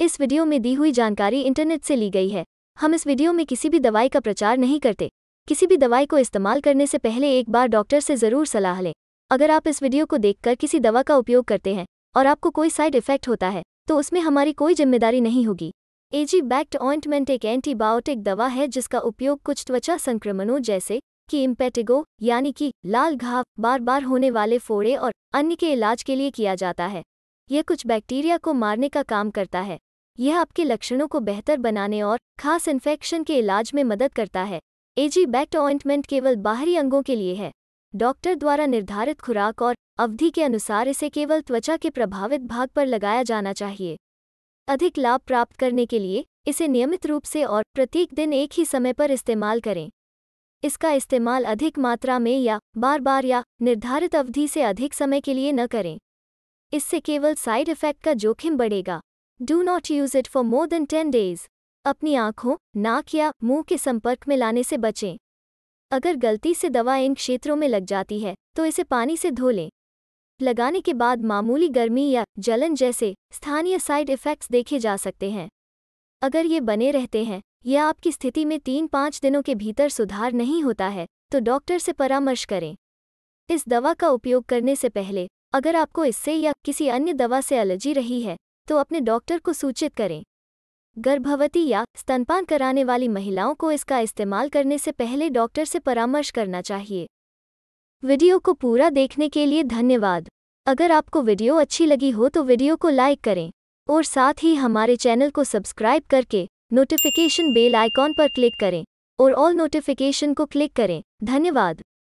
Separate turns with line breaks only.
इस वीडियो में दी हुई जानकारी इंटरनेट से ली गई है हम इस वीडियो में किसी भी दवाई का प्रचार नहीं करते किसी भी दवाई को इस्तेमाल करने से पहले एक बार डॉक्टर से ज़रूर सलाह लें अगर आप इस वीडियो को देखकर किसी दवा का उपयोग करते हैं और आपको कोई साइड इफेक्ट होता है तो उसमें हमारी कोई जिम्मेदारी नहीं होगी एजी बैक्ट ऑइंटमेंट एक एंटीबायोटिक दवा है जिसका उपयोग कुछ त्वचा संक्रमणों जैसे कि इम्पेटिगो यानी कि लाल घाव बार बार होने वाले फोड़े और अन्य के इलाज के लिए किया जाता है यह कुछ बैक्टीरिया को मारने का काम करता है यह आपके लक्षणों को बेहतर बनाने और खास इन्फेक्शन के इलाज में मदद करता है एजी बैक्ट ऑइंटमेंट केवल बाहरी अंगों के लिए है डॉक्टर द्वारा निर्धारित खुराक और अवधि के अनुसार इसे केवल त्वचा के प्रभावित भाग पर लगाया जाना चाहिए अधिक लाभ प्राप्त करने के लिए इसे नियमित रूप से और प्रत्येक दिन एक ही समय पर इस्तेमाल करें इसका इस्तेमाल अधिक मात्रा में या बार बार या निर्धारित अवधि से अधिक समय के लिए न करें इससे केवल साइड इफ़ेक्ट का जोखिम बढ़ेगा do not use it for more than ten days अपनी आंखों नाक या मुंह के संपर्क में लाने से बचें अगर गलती से दवा इन क्षेत्रों में लग जाती है तो इसे पानी से धो लें लगाने के बाद मामूली गर्मी या जलन जैसे स्थानीय साइड इफ़ेक्ट्स देखे जा सकते हैं अगर ये बने रहते हैं या आपकी स्थिति में तीन पाँच दिनों के भीतर सुधार नहीं होता है तो डॉक्टर से परामर्श करें इस दवा का उपयोग करने से पहले अगर आपको इससे या किसी अन्य दवा से एलर्जी रही है तो अपने डॉक्टर को सूचित करें गर्भवती या स्तनपान कराने वाली महिलाओं को इसका इस्तेमाल करने से पहले डॉक्टर से परामर्श करना चाहिए वीडियो को पूरा देखने के लिए धन्यवाद अगर आपको वीडियो अच्छी लगी हो तो वीडियो को लाइक करें और साथ ही हमारे चैनल को सब्सक्राइब करके नोटिफिकेशन बेल आइकॉन पर क्लिक करें और ऑल नोटिफिकेशन को क्लिक करें धन्यवाद